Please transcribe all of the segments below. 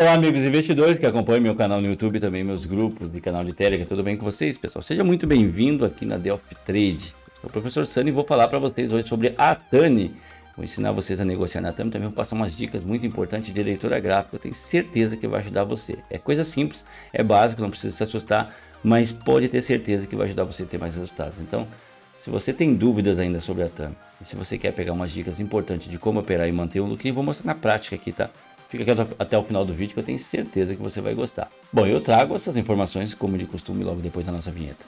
Olá, amigos investidores que acompanham meu canal no YouTube e também meus grupos de canal de Telegram. Tudo bem com vocês, pessoal? Seja muito bem-vindo aqui na Delphi Trade. Eu sou o professor Sani e vou falar para vocês hoje sobre a Tani. Vou ensinar vocês a negociar na Tani, também vou passar umas dicas muito importantes de leitura gráfica. Eu tenho certeza que vai ajudar você. É coisa simples, é básico, não precisa se assustar, mas pode ter certeza que vai ajudar você a ter mais resultados. Então, se você tem dúvidas ainda sobre a Tani, e se você quer pegar umas dicas importantes de como operar e manter um lucro, eu vou mostrar na prática aqui, tá? Fica aqui até o final do vídeo que eu tenho certeza que você vai gostar. Bom, eu trago essas informações, como de costume, logo depois da nossa vinheta.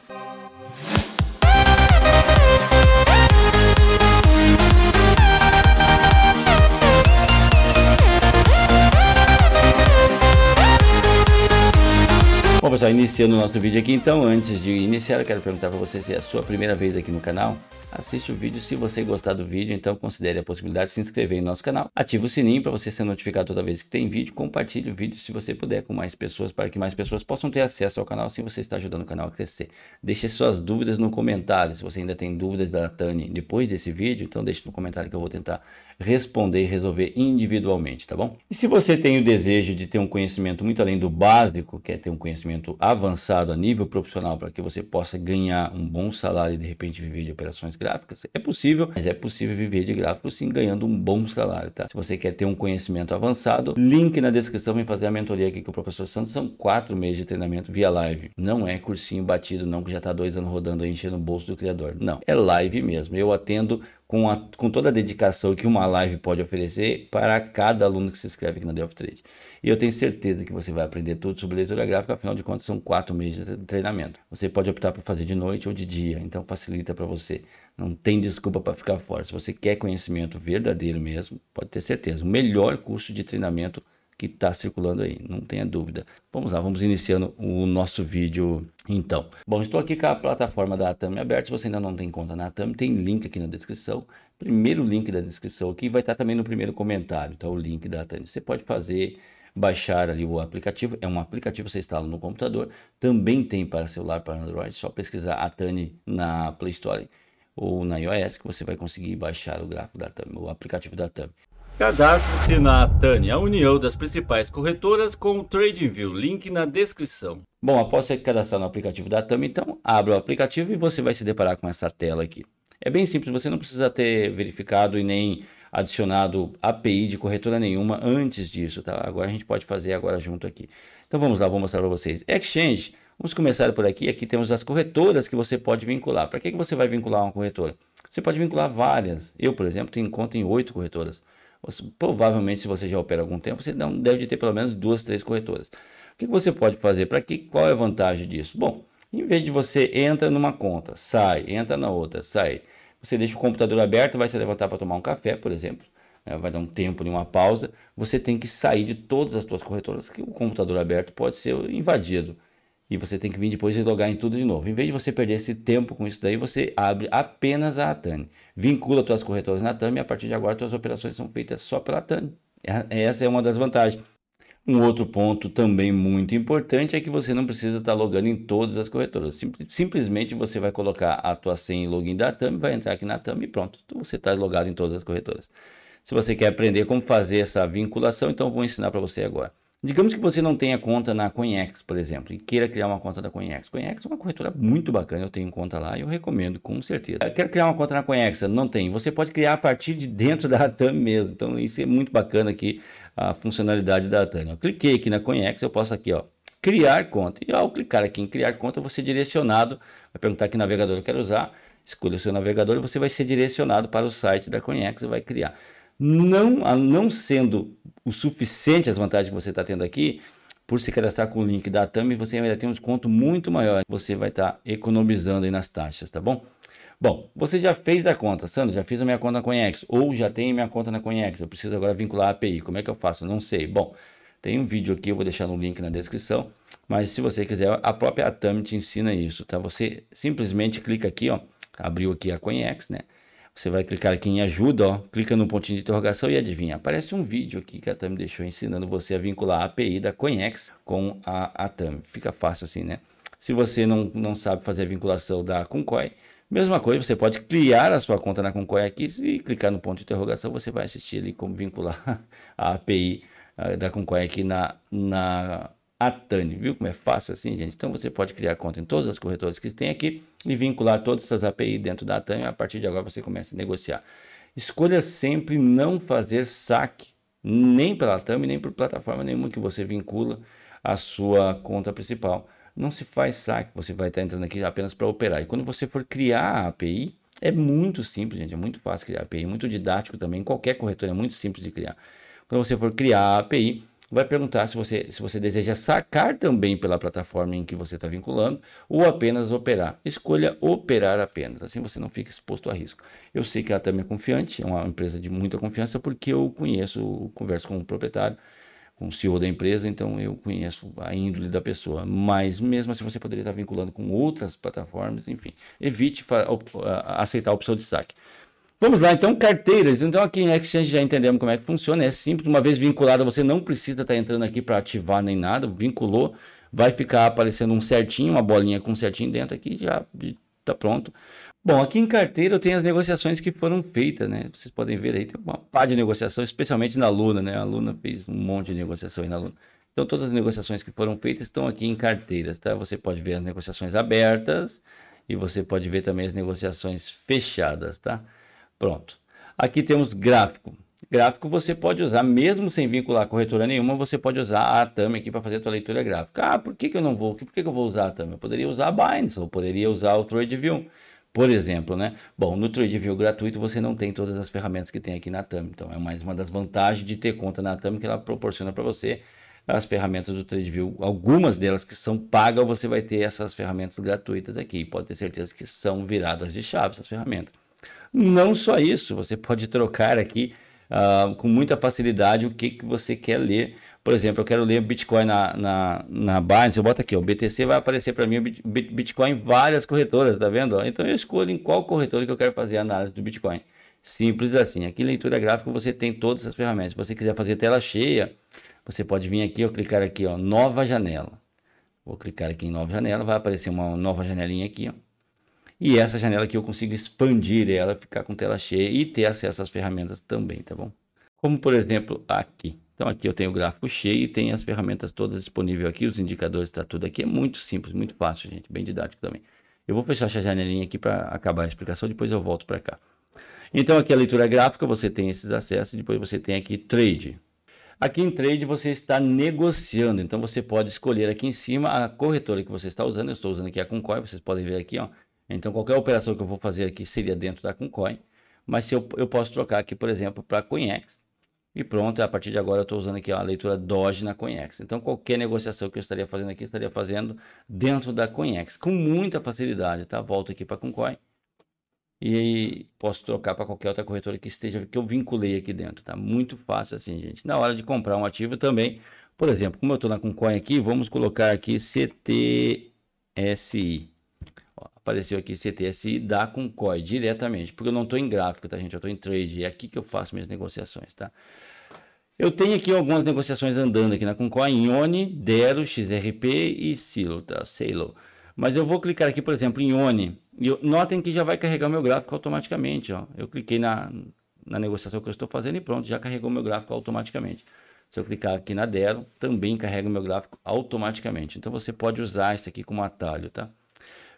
Bom pessoal, iniciando o nosso vídeo aqui, então antes de iniciar eu quero perguntar para você se é a sua primeira vez aqui no canal Assiste o vídeo se você gostar do vídeo, então considere a possibilidade de se inscrever em nosso canal. Ative o sininho para você ser notificado toda vez que tem vídeo. Compartilhe o vídeo se você puder com mais pessoas para que mais pessoas possam ter acesso ao canal se você está ajudando o canal a crescer. Deixe suas dúvidas no comentário. Se você ainda tem dúvidas da Tani depois desse vídeo, então deixe no comentário que eu vou tentar responder e resolver individualmente, tá bom? E se você tem o desejo de ter um conhecimento muito além do básico, quer é ter um conhecimento avançado a nível profissional para que você possa ganhar um bom salário e de repente viver de operações gráficas? É possível, mas é possível viver de gráficos sim, ganhando um bom salário, tá? Se você quer ter um conhecimento avançado, link na descrição, vem fazer a mentoria aqui com o professor Santos. São quatro meses de treinamento via live. Não é cursinho batido, não, que já está dois anos rodando aí, enchendo o bolso do criador. Não, é live mesmo. Eu atendo com, a, com toda a dedicação que uma live pode oferecer para cada aluno que se inscreve aqui na Day of Trade. E eu tenho certeza que você vai aprender tudo sobre leitura gráfica, afinal de contas são quatro meses de treinamento. Você pode optar por fazer de noite ou de dia, então facilita para você. Não tem desculpa para ficar fora. Se você quer conhecimento verdadeiro mesmo, pode ter certeza. O melhor curso de treinamento que está circulando aí, não tenha dúvida. Vamos lá, vamos iniciando o nosso vídeo então. Bom, estou aqui com a plataforma da Atami aberta, se você ainda não tem conta na Atami, tem link aqui na descrição. Primeiro link da descrição aqui vai estar tá também no primeiro comentário, tá? O link da Atami. Você pode fazer baixar ali o aplicativo, é um aplicativo que você instala no computador, também tem para celular, para Android, só pesquisar Atami na Play Store ou na iOS que você vai conseguir baixar o gráfico da Atami, o aplicativo da Atami. Cadastre-se na TANI, a união das principais corretoras, com o TradingView, link na descrição. Bom, após você cadastrar no aplicativo da Atame, então, abra o aplicativo e você vai se deparar com essa tela aqui. É bem simples, você não precisa ter verificado e nem adicionado API de corretora nenhuma antes disso, tá? Agora a gente pode fazer agora junto aqui. Então vamos lá, vou mostrar para vocês. Exchange, vamos começar por aqui. Aqui temos as corretoras que você pode vincular. Para que, que você vai vincular uma corretora? Você pode vincular várias. Eu, por exemplo, tenho conta em oito corretoras. Você, provavelmente, se você já opera há algum tempo, você não deve ter pelo menos duas, três corretoras. O que você pode fazer? Para que? Qual é a vantagem disso? Bom, em vez de você entra numa conta, sai, entra na outra, sai. Você deixa o computador aberto, vai se levantar para tomar um café, por exemplo. Né? Vai dar um tempo, uma pausa. Você tem que sair de todas as suas corretoras, que o computador aberto pode ser invadido e você tem que vir depois e logar em tudo de novo. Em vez de você perder esse tempo com isso daí, você abre apenas a Atane. Vincula suas corretoras na Atane e a partir de agora suas operações são feitas só pela Atane. É, essa é uma das vantagens. Um outro ponto também muito importante é que você não precisa estar logando em todas as corretoras. simplesmente você vai colocar a tua senha e login da TAM, vai entrar aqui na TAM e pronto. Então, você está logado em todas as corretoras. Se você quer aprender como fazer essa vinculação, então vou ensinar para você agora. Digamos que você não tenha conta na Coinex, por exemplo, e queira criar uma conta da Coinex. Coinex é uma corretora muito bacana, eu tenho conta lá e eu recomendo com certeza. quero criar uma conta na Coinex, não tem. Você pode criar a partir de dentro da Atam mesmo. Então isso é muito bacana aqui a funcionalidade da Atam. Eu cliquei aqui na Coinex, eu posso aqui, ó, criar conta. E ao clicar aqui em criar conta, você é direcionado, vai perguntar que navegador eu quero usar, escolha o seu navegador e você vai ser direcionado para o site da Coinex e vai criar não, não sendo o suficiente as vantagens que você está tendo aqui, por se cadastrar com o link da Atami, você ainda tem um desconto muito maior. Você vai estar tá economizando aí nas taxas, tá bom? Bom, você já fez da conta, Sandro, já fiz a minha conta na Conex ou já tem minha conta na Conex eu preciso agora vincular a API, como é que eu faço? Não sei. Bom, tem um vídeo aqui, eu vou deixar no link na descrição, mas se você quiser, a própria Atami te ensina isso, tá? Você simplesmente clica aqui, ó, abriu aqui a Conex né? Você vai clicar aqui em ajuda, ó, clica no pontinho de interrogação e adivinha. Aparece um vídeo aqui que a Tami deixou ensinando você a vincular a API da Connex com a, a Fica fácil assim, né? Se você não, não sabe fazer a vinculação da Concoi, mesma coisa, você pode criar a sua conta na Concoi aqui e clicar no ponto de interrogação, você vai assistir ali como vincular a API eh, da Concoi aqui na, na a Viu como é fácil assim, gente? Então você pode criar conta em todas as corretoras que tem aqui e vincular todas essas API dentro da Atani. A partir de agora você começa a negociar. Escolha sempre não fazer saque nem pela Atani nem por plataforma nenhuma que você vincula a sua conta principal. Não se faz saque, você vai estar entrando aqui apenas para operar. E quando você for criar a API, é muito simples, gente, é muito fácil criar a API, é muito didático também. Qualquer corretora é muito simples de criar. Quando você for criar a API, vai perguntar se você, se você deseja sacar também pela plataforma em que você está vinculando ou apenas operar. Escolha operar apenas, assim você não fica exposto a risco. Eu sei que ela também é confiante, é uma empresa de muita confiança, porque eu conheço, converso com o proprietário, com o CEO da empresa, então eu conheço a índole da pessoa. Mas mesmo assim você poderia estar vinculando com outras plataformas, enfim, evite aceitar a opção de saque. Vamos lá, então, carteiras. Então, aqui em Exchange já entendemos como é que funciona. É simples, uma vez vinculada, você não precisa estar tá entrando aqui para ativar nem nada. Vinculou, vai ficar aparecendo um certinho, uma bolinha com um certinho dentro aqui, já está pronto. Bom, aqui em carteira eu tenho as negociações que foram feitas, né? Vocês podem ver aí, tem uma pá de negociação, especialmente na Luna, né? A Luna fez um monte de aí na Luna. Então, todas as negociações que foram feitas estão aqui em carteiras, tá? Você pode ver as negociações abertas e você pode ver também as negociações fechadas, tá? Pronto. Aqui temos gráfico. Gráfico você pode usar, mesmo sem vincular corretora nenhuma, você pode usar a Atami aqui para fazer a sua leitura gráfica. Ah, por que, que eu não vou? Por que, que eu vou usar a Atami? Eu poderia usar a Binance, ou poderia usar o TradeView por exemplo, né? Bom, no TradeView gratuito você não tem todas as ferramentas que tem aqui na Atami. então é mais uma das vantagens de ter conta na Atami que ela proporciona para você as ferramentas do TradeView, algumas delas que são pagas, você vai ter essas ferramentas gratuitas aqui, pode ter certeza que são viradas de chave essas ferramentas. Não só isso, você pode trocar aqui uh, com muita facilidade o que, que você quer ler. Por exemplo, eu quero ler Bitcoin na, na, na Binance, eu boto aqui, o BTC vai aparecer para mim Bitcoin em várias corretoras, tá vendo? Então eu escolho em qual corretora que eu quero fazer a análise do Bitcoin. Simples assim. Aqui em leitura gráfica você tem todas as ferramentas. Se você quiser fazer tela cheia, você pode vir aqui, eu clicar aqui, ó, nova janela. Vou clicar aqui em nova janela, vai aparecer uma nova janelinha aqui, ó. E essa janela aqui eu consigo expandir ela, ficar com tela cheia e ter acesso às ferramentas também, tá bom? Como por exemplo aqui. Então aqui eu tenho o gráfico cheio e tem as ferramentas todas disponíveis aqui, os indicadores está tudo aqui. É muito simples, muito fácil, gente, bem didático também. Eu vou fechar essa janelinha aqui para acabar a explicação, depois eu volto para cá. Então aqui é a leitura gráfica, você tem esses acessos, depois você tem aqui trade. Aqui em trade você está negociando, então você pode escolher aqui em cima a corretora que você está usando. Eu estou usando aqui a Concor, vocês podem ver aqui, ó. Então, qualquer operação que eu vou fazer aqui seria dentro da Concoin, mas se eu, eu posso trocar aqui, por exemplo, para CoinEx. E pronto, a partir de agora eu estou usando aqui ó, a leitura Doge na CoinEx. Então, qualquer negociação que eu estaria fazendo aqui, estaria fazendo dentro da CoinEx, com muita facilidade, tá? Volto aqui para Concoin e posso trocar para qualquer outra corretora que esteja que eu vinculei aqui dentro, tá? Muito fácil assim, gente. Na hora de comprar um ativo também, por exemplo, como eu estou na Concoin aqui, vamos colocar aqui CTSI apareceu aqui CTSI, dá com COI diretamente, porque eu não estou em gráfico, tá gente? Eu estou em trade, é aqui que eu faço minhas negociações, tá? Eu tenho aqui algumas negociações andando aqui na né, Concoin, Ione, Dero, XRP e Silo, tá? Silo. Mas eu vou clicar aqui, por exemplo, em Ione, e eu, notem que já vai carregar meu gráfico automaticamente, ó. Eu cliquei na, na negociação que eu estou fazendo e pronto, já carregou meu gráfico automaticamente. Se eu clicar aqui na Dero, também carrega meu gráfico automaticamente. Então você pode usar isso aqui como atalho, tá?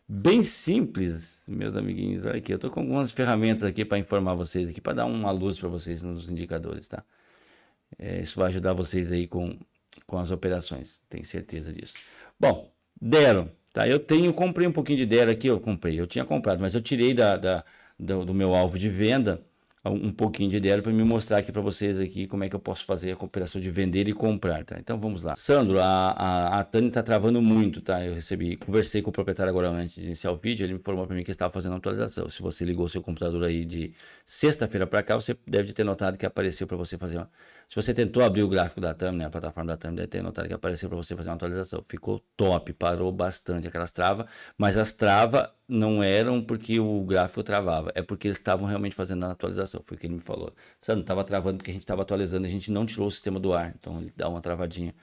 bem simples, meus amiguinhos. Olha aqui, eu estou com algumas ferramentas aqui para informar vocês aqui, para dar uma luz para vocês nos indicadores, tá? É, isso vai ajudar vocês aí com, com as operações, tenho certeza disso. Bom, Dero, tá? Eu tenho, comprei um pouquinho de Dero aqui, eu comprei, eu tinha comprado, mas eu tirei da, da do, do meu alvo de venda um pouquinho de ideia para me mostrar aqui para vocês aqui como é que eu posso fazer a operação de vender e comprar, tá? Então vamos lá. Sandro, a, a, a Tânia tá travando muito, tá? Eu recebi, conversei com o proprietário agora antes de iniciar o vídeo, ele me informou para mim que estava fazendo atualização. Se você ligou seu computador aí de sexta-feira para cá, você deve ter notado que apareceu para você fazer uma se você tentou abrir o gráfico da thumbnail, né, a plataforma da thumbnail, deve ter notado que apareceu para você fazer uma atualização. Ficou top, parou bastante aquelas travas, mas as travas não eram porque o gráfico travava, é porque eles estavam realmente fazendo a atualização. Foi o que ele me falou. Sandro, estava travando porque a gente estava atualizando, a gente não tirou o sistema do ar, então ele dá uma travadinha,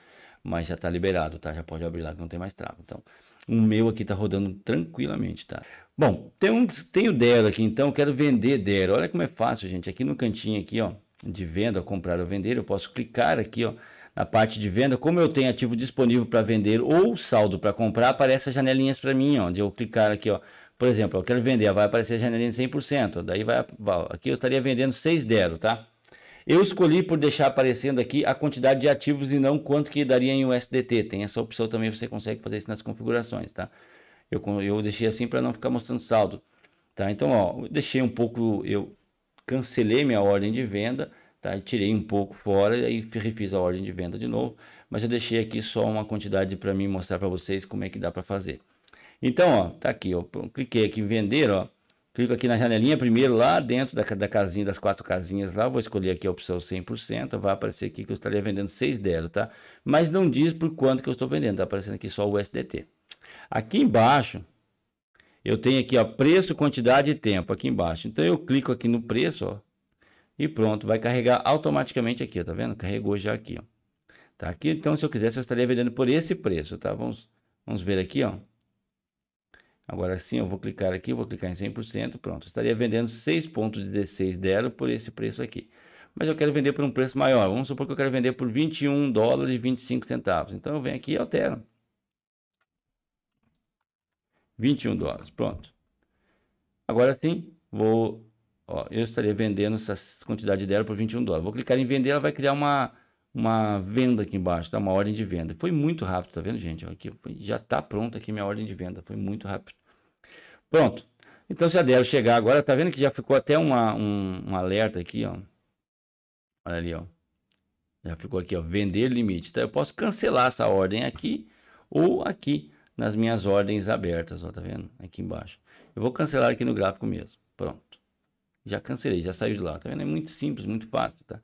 mas já está liberado, tá? Já pode abrir lá que não tem mais trava. Então, o meu aqui está rodando tranquilamente, tá? Bom, tem, um, tem o Dero aqui, então quero vender Dero. Olha como é fácil, gente. Aqui no cantinho aqui, ó de venda, comprar ou vender, eu posso clicar aqui ó, na parte de venda. Como eu tenho ativo disponível para vender ou saldo para comprar, aparece as janelinhas para mim, onde eu clicar aqui, ó, por exemplo, eu quero vender, vai aparecer a janelinha de 100%, daí vai, aqui eu estaria vendendo 6.0, dero, tá? Eu escolhi por deixar aparecendo aqui a quantidade de ativos e não quanto que daria em USDT. Tem essa opção também, você consegue fazer isso nas configurações, tá? Eu, eu deixei assim para não ficar mostrando saldo, tá? Então, ó, eu deixei um pouco, eu cancelei minha ordem de venda, tá? tirei um pouco fora e aí refiz a ordem de venda de novo, mas eu deixei aqui só uma quantidade para mim mostrar para vocês como é que dá para fazer. Então, ó, tá aqui, eu cliquei aqui em vender, ó, clico aqui na janelinha primeiro lá dentro da, da casinha, das quatro casinhas lá, vou escolher aqui a opção 100%, vai aparecer aqui que eu estaria vendendo 6 dela, tá? Mas não diz por quanto que eu estou vendendo, tá aparecendo aqui só o SDT. Aqui embaixo, eu tenho aqui, ó, preço, quantidade e tempo aqui embaixo. Então eu clico aqui no preço, ó, e pronto, vai carregar automaticamente aqui, ó, tá vendo? Carregou já aqui, ó. Tá aqui, então se eu quisesse eu estaria vendendo por esse preço, tá? Vamos, vamos ver aqui, ó. Agora sim, eu vou clicar aqui, vou clicar em 100%, pronto. estaria vendendo 6.16 dela por esse preço aqui. Mas eu quero vender por um preço maior. Vamos supor que eu quero vender por 21 dólares e 25 centavos. Então eu venho aqui e altero. 21 dólares, pronto. Agora sim, vou, ó, eu estaria vendendo essa quantidade dela por 21 dólares. Vou clicar em vender, ela vai criar uma, uma venda aqui embaixo, tá? uma ordem de venda. Foi muito rápido, tá vendo, gente? Aqui, já tá pronta aqui minha ordem de venda, foi muito rápido. Pronto. Então, se a Dero chegar agora, tá vendo que já ficou até uma, um, um alerta aqui, ó. Olha ali, ó. Já ficou aqui, ó, vender limite. Então, Eu posso cancelar essa ordem aqui ou aqui nas minhas ordens abertas, ó, tá vendo? Aqui embaixo. Eu vou cancelar aqui no gráfico mesmo. Pronto. Já cancelei, já saiu de lá, tá vendo? É muito simples, muito fácil, tá?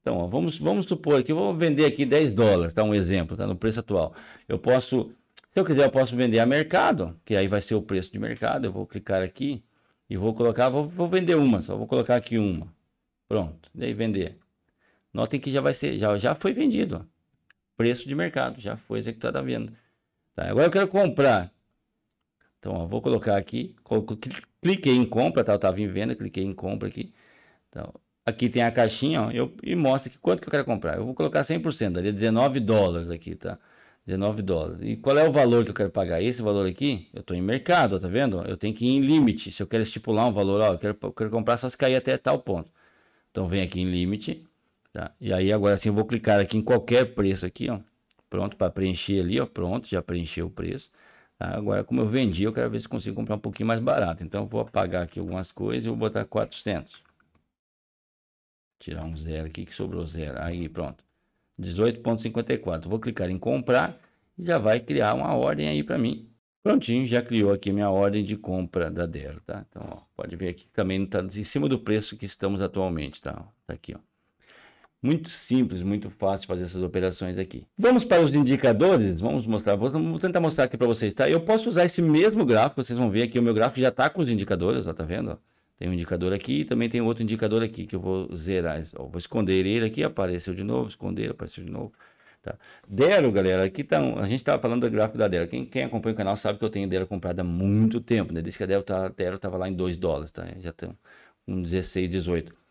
Então, ó, vamos, vamos supor que eu vou vender aqui 10 dólares, tá? Um exemplo, tá? No preço atual. Eu posso, se eu quiser, eu posso vender a mercado, que aí vai ser o preço de mercado. Eu vou clicar aqui e vou colocar, vou, vou vender uma só, vou colocar aqui uma. Pronto, daí vender. Notem que já vai ser, já, já foi vendido, ó. Preço de mercado, já foi executada a venda. Tá, agora eu quero comprar. Então, ó, vou colocar aqui, cliquei em compra, tá? Eu estava em venda, cliquei em compra aqui. Então, aqui tem a caixinha, ó, eu, e mostra aqui quanto que eu quero comprar. Eu vou colocar 100%, daria 19 dólares aqui, tá? 19 dólares. E qual é o valor que eu quero pagar? Esse valor aqui, eu estou em mercado, ó, tá vendo? Eu tenho que ir em limite. Se eu quero estipular um valor, ó, eu quero, eu quero comprar só se cair até tal ponto. Então, vem aqui em limite, tá? E aí, agora sim, eu vou clicar aqui em qualquer preço aqui, ó. Pronto, para preencher ali, ó, pronto, já preencheu o preço. Tá? Agora, como eu vendi, eu quero ver se consigo comprar um pouquinho mais barato. Então, eu vou apagar aqui algumas coisas e vou botar 400. Tirar um zero aqui, que sobrou zero. Aí, pronto. 18.54. Vou clicar em comprar e já vai criar uma ordem aí para mim. Prontinho, já criou aqui minha ordem de compra da Dell, tá? Então, ó, pode ver aqui também está em cima do preço que estamos atualmente, tá? Tá aqui, ó. Muito simples, muito fácil fazer essas operações aqui. Vamos para os indicadores? Vamos mostrar, vou tentar mostrar aqui para vocês, tá? Eu posso usar esse mesmo gráfico, vocês vão ver aqui, o meu gráfico já está com os indicadores, ó, tá vendo? Tem um indicador aqui e também tem outro indicador aqui que eu vou zerar. Ó, vou esconder ele aqui, apareceu de novo, esconder, apareceu de novo. Tá. Dero, galera, aqui tá, um, a gente estava falando do gráfico da Dero. Quem, quem, acompanha o canal sabe que eu tenho Dero comprada há muito tempo, né? Desde que a Dero, tá, estava lá em 2 dólares, tá? Já tem um 16, 18.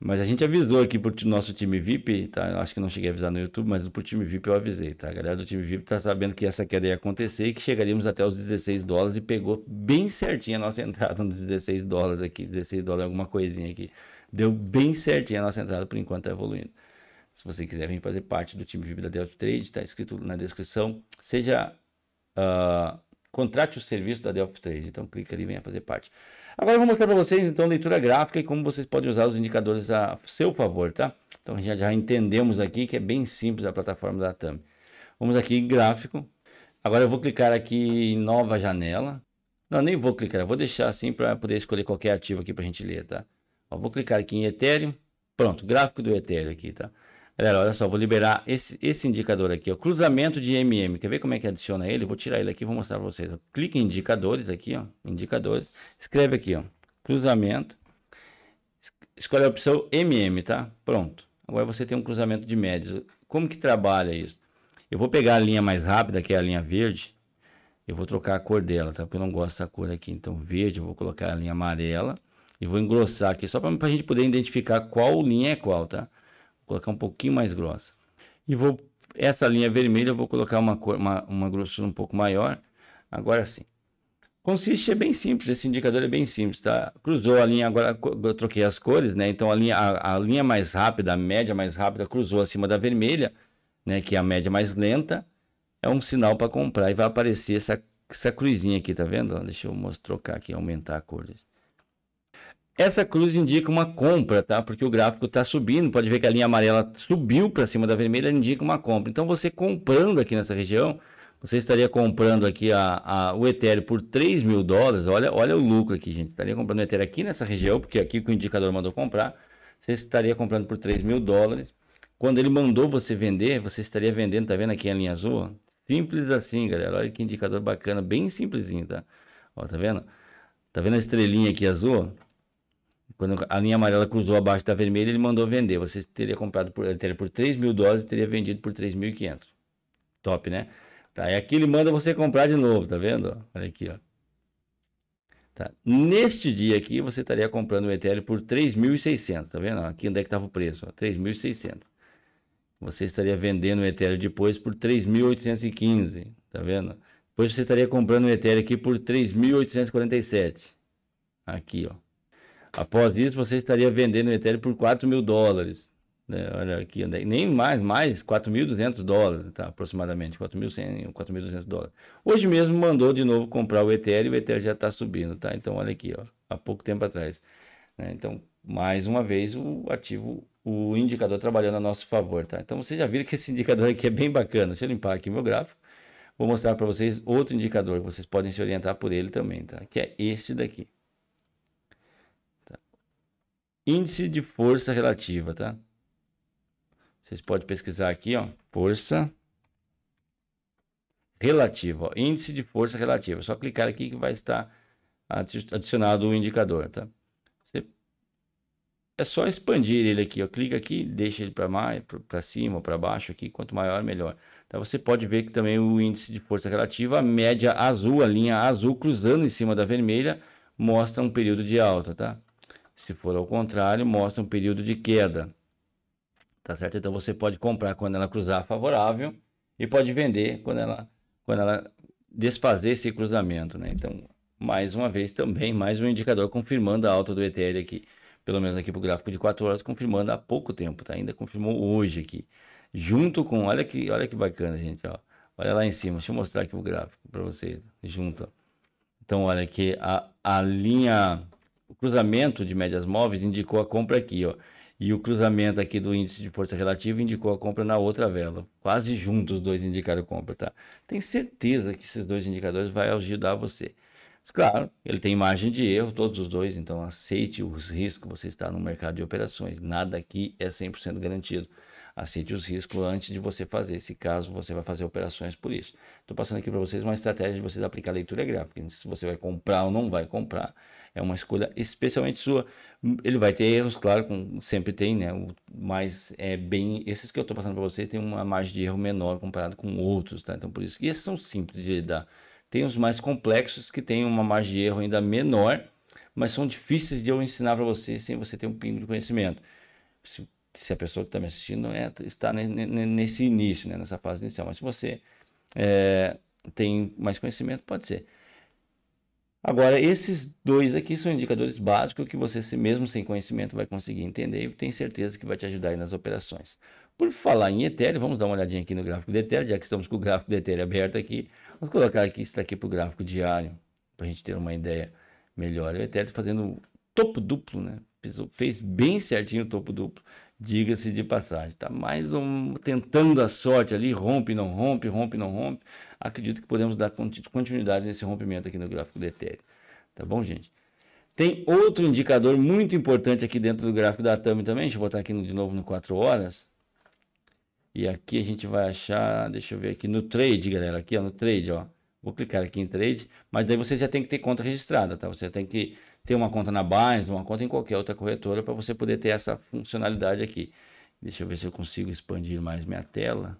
Mas a gente avisou aqui pro nosso time VIP, tá? Eu acho que não cheguei a avisar no YouTube, mas pro time VIP eu avisei, tá? A galera do time VIP tá sabendo que essa queda ia acontecer e que chegaríamos até os 16 dólares e pegou bem certinho a nossa entrada nos 16 dólares aqui, 16 dólares alguma coisinha aqui. Deu bem certinho a nossa entrada, por enquanto tá evoluindo. Se você quiser vir fazer parte do time VIP da Delta Trade, tá escrito na descrição. Seja... Uh, contrate o serviço da Delphi Trade, então clica ali e venha fazer parte. Agora eu vou mostrar para vocês então a leitura gráfica e como vocês podem usar os indicadores a seu favor, tá? Então já, já entendemos aqui que é bem simples a plataforma da TAM. Vamos aqui em gráfico. Agora eu vou clicar aqui em nova janela. Não, nem vou clicar, vou deixar assim para poder escolher qualquer ativo aqui para a gente ler, tá? Ó, vou clicar aqui em Ethereum. Pronto, gráfico do Ethereum aqui, tá? Galera, olha só, vou liberar esse, esse indicador aqui, o cruzamento de MM. Quer ver como é que adiciona ele? Vou tirar ele aqui, vou mostrar para vocês. Clique em indicadores aqui, ó, indicadores. Escreve aqui, ó, cruzamento. Escolhe a opção MM, tá? Pronto. Agora você tem um cruzamento de médias. Como que trabalha isso? Eu vou pegar a linha mais rápida, que é a linha verde. Eu vou trocar a cor dela, tá? Porque eu não gosto dessa cor aqui. Então, verde, eu vou colocar a linha amarela. E vou engrossar aqui, só para a gente poder identificar qual linha é qual, Tá? colocar um pouquinho mais grossa. E vou essa linha vermelha eu vou colocar uma, cor, uma, uma grossura um pouco maior. Agora sim. Consiste é bem simples, esse indicador é bem simples, tá? Cruzou a linha, agora eu troquei as cores, né? Então a linha, a, a linha mais rápida, a média mais rápida, cruzou acima da vermelha, né? Que é a média mais lenta. É um sinal para comprar e vai aparecer essa, essa cruzinha aqui, tá vendo? Deixa eu mostrar, trocar aqui, aumentar a cor. Essa cruz indica uma compra, tá? Porque o gráfico está subindo, pode ver que a linha amarela subiu para cima da vermelha, indica uma compra. Então você comprando aqui nessa região, você estaria comprando aqui a, a, o Ethereum por 3 mil dólares. Olha, olha o lucro aqui, gente. Estaria comprando o Ethereum aqui nessa região, porque aqui que o indicador mandou comprar. Você estaria comprando por 3 mil dólares. Quando ele mandou você vender, você estaria vendendo, tá vendo aqui a linha azul? Simples assim, galera. Olha que indicador bacana, bem simplesinho, tá? Ó, tá vendo? Tá vendo a estrelinha aqui azul? Quando a linha amarela cruzou abaixo da vermelha, ele mandou vender. Você teria comprado por, teria por 3 mil dólares e teria vendido por 3.500. Top, né? Tá, e aqui ele manda você comprar de novo, tá vendo? Olha aqui, ó. Tá. Neste dia aqui, você estaria comprando o Ethereum por 3.600, tá vendo? Aqui onde é que estava o preço, 3.600. Você estaria vendendo o Ethereum depois por 3.815, tá vendo? Depois você estaria comprando o Ethereum aqui por 3.847. Aqui, ó. Após isso, você estaria vendendo o Ethereum por 4 mil dólares. Né? Olha aqui, nem mais, mais 4.200 dólares, tá? aproximadamente, 4.100, 4.200 dólares. Hoje mesmo mandou de novo comprar o Ethereum, o Ethereum já está subindo, tá? Então, olha aqui, ó, há pouco tempo atrás. Né? Então, mais uma vez, o ativo, o indicador trabalhando a nosso favor, tá? Então, vocês já viram que esse indicador aqui é bem bacana. Deixa eu limpar aqui meu gráfico. Vou mostrar para vocês outro indicador, vocês podem se orientar por ele também, tá? Que é este daqui. Índice de força relativa, tá? Vocês podem pesquisar aqui, ó. Força relativa, ó, índice de força relativa. É só clicar aqui que vai estar adicionado o indicador, tá? Você... É só expandir ele aqui, ó. Clica aqui, deixa ele para mais, para cima, para baixo aqui. Quanto maior, melhor. Então você pode ver que também o índice de força relativa, a média azul, a linha azul cruzando em cima da vermelha, mostra um período de alta, tá? Se for ao contrário, mostra um período de queda. Tá certo? Então você pode comprar quando ela cruzar favorável e pode vender quando ela, quando ela desfazer esse cruzamento, né? Então, mais uma vez também, mais um indicador confirmando a alta do ETL aqui. Pelo menos aqui para o gráfico de 4 horas, confirmando há pouco tempo, tá? Ainda confirmou hoje aqui. Junto com, olha que, olha que bacana, gente, ó. Olha lá em cima, deixa eu mostrar aqui o gráfico para vocês, junto. Então, olha que a, a linha o cruzamento de médias móveis indicou a compra aqui, ó. E o cruzamento aqui do índice de força relativa indicou a compra na outra vela. Quase juntos os dois indicaram compra, tá? Tenho certeza que esses dois indicadores vai ajudar você. Claro, ele tem margem de erro, todos os dois, então aceite os riscos, você está no mercado de operações. Nada aqui é 100% garantido. Aceite os riscos antes de você fazer, se caso você vai fazer operações por isso. Estou passando aqui para vocês uma estratégia de vocês aplicar leitura gráfica. Se você vai comprar ou não vai comprar, é uma escolha especialmente sua. Ele vai ter erros, claro, como sempre tem, né? Mas é bem. Esses que eu estou passando para vocês tem uma margem de erro menor comparado com outros, tá? Então por isso que esses são simples de lidar. Tem os mais complexos que têm uma margem de erro ainda menor, mas são difíceis de eu ensinar para você sem você ter um pingo de conhecimento. Se se a pessoa que está me assistindo é, está nesse início, né, nessa fase inicial. Mas se você é, tem mais conhecimento, pode ser. Agora, esses dois aqui são indicadores básicos que você, mesmo sem conhecimento, vai conseguir entender e tem certeza que vai te ajudar aí nas operações. Por falar em Ethereum, vamos dar uma olhadinha aqui no gráfico de Ethereum, já que estamos com o gráfico de Ethereum aberto aqui. Vamos colocar aqui, isso aqui para o gráfico diário, para a gente ter uma ideia melhor. O Ethereum tá fazendo topo duplo, né? Fez bem certinho o topo duplo diga-se de passagem. Está mais um tentando a sorte ali, rompe, não rompe, rompe, não rompe. Acredito que podemos dar continuidade nesse rompimento aqui no gráfico do Ethereum. Tá bom, gente? Tem outro indicador muito importante aqui dentro do gráfico da TAM também. Deixa eu botar aqui de novo no 4 horas. E aqui a gente vai achar, deixa eu ver aqui no trade, galera, aqui ó, no trade, ó. Vou clicar aqui em trade, mas daí você já tem que ter conta registrada, tá? Você tem que ter uma conta na Binance, uma conta em qualquer outra corretora para você poder ter essa funcionalidade aqui. Deixa eu ver se eu consigo expandir mais minha tela.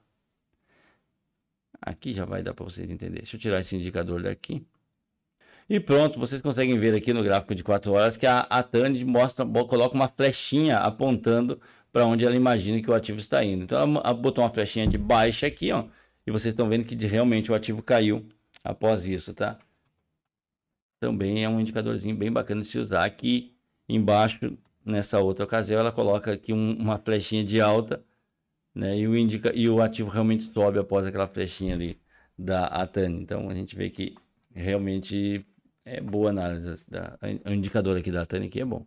Aqui já vai dar para vocês entenderem. Deixa eu tirar esse indicador daqui. E pronto, vocês conseguem ver aqui no gráfico de 4 horas que a, a Tand mostra, coloca uma flechinha apontando para onde ela imagina que o ativo está indo. Então ela botou uma flechinha de baixa aqui, ó, e vocês estão vendo que de, realmente o ativo caiu após isso, tá? também é um indicadorzinho bem bacana de se usar. Aqui embaixo, nessa outra ocasião, ela coloca aqui um, uma flechinha de alta, né? E o, indica, e o ativo realmente sobe após aquela flechinha ali da Atani. Então a gente vê que realmente é boa análise da, o indicador aqui da Atani que é bom.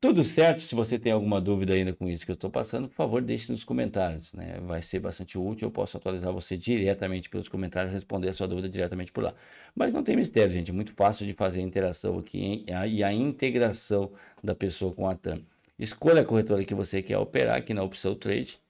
Tudo certo? Se você tem alguma dúvida ainda com isso que eu estou passando, por favor, deixe nos comentários. Né? Vai ser bastante útil. Eu posso atualizar você diretamente pelos comentários, responder a sua dúvida diretamente por lá. Mas não tem mistério, gente. É muito fácil de fazer a interação aqui hein? e a integração da pessoa com a TAM. Escolha a corretora que você quer operar aqui na opção Trade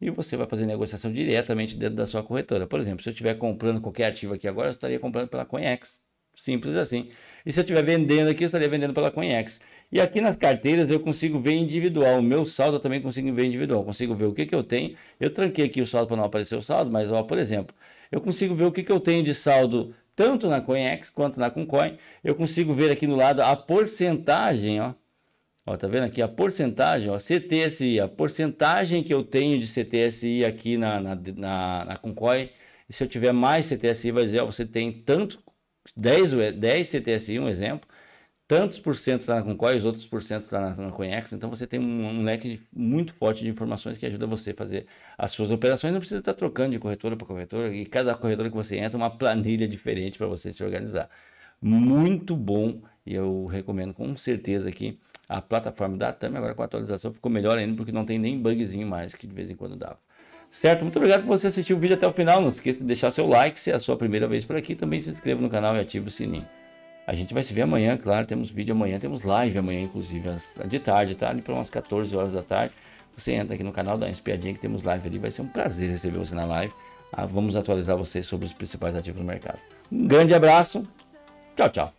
e você vai fazer negociação diretamente dentro da sua corretora. Por exemplo, se eu estiver comprando qualquer ativo aqui agora, eu estaria comprando pela Coinex, Simples assim. E se eu estiver vendendo aqui, eu estaria vendendo pela Coinex. E aqui nas carteiras eu consigo ver individual. O meu saldo eu também consigo ver individual. Consigo ver o que, que eu tenho. Eu tranquei aqui o saldo para não aparecer o saldo, mas ó, por exemplo, eu consigo ver o que, que eu tenho de saldo tanto na CoinEx quanto na Concoin. Eu consigo ver aqui no lado a porcentagem, ó. Ó, tá vendo aqui a porcentagem, ó, CTSI, a porcentagem que eu tenho de CTSI aqui na, na, na, na Concoin. E se eu tiver mais CTSI, vai dizer, ó, você tem tanto, 10, 10 CTSI, um exemplo, tantos por cento está na Concoi, os outros por cento está na, na Então você tem um, um leque de, muito forte de informações que ajuda você a fazer as suas operações. Não precisa estar trocando de corretora para corretora e cada corretora que você entra uma planilha diferente para você se organizar. Muito bom e eu recomendo com certeza aqui a plataforma da TAM. Agora com a atualização ficou melhor ainda porque não tem nem bugzinho mais que de vez em quando dava. Certo? Muito obrigado por você assistir o vídeo até o final. Não esqueça de deixar seu like se é a sua primeira vez por aqui. Também se inscreva no canal e ative o sininho. A gente vai se ver amanhã, claro, temos vídeo amanhã, temos live amanhã, inclusive, às, de tarde, tá? Ali para umas 14 horas da tarde. Você entra aqui no canal, dá uma espiadinha que temos live ali. Vai ser um prazer receber você na live. Ah, vamos atualizar vocês sobre os principais ativos do mercado. Um grande abraço. Tchau, tchau.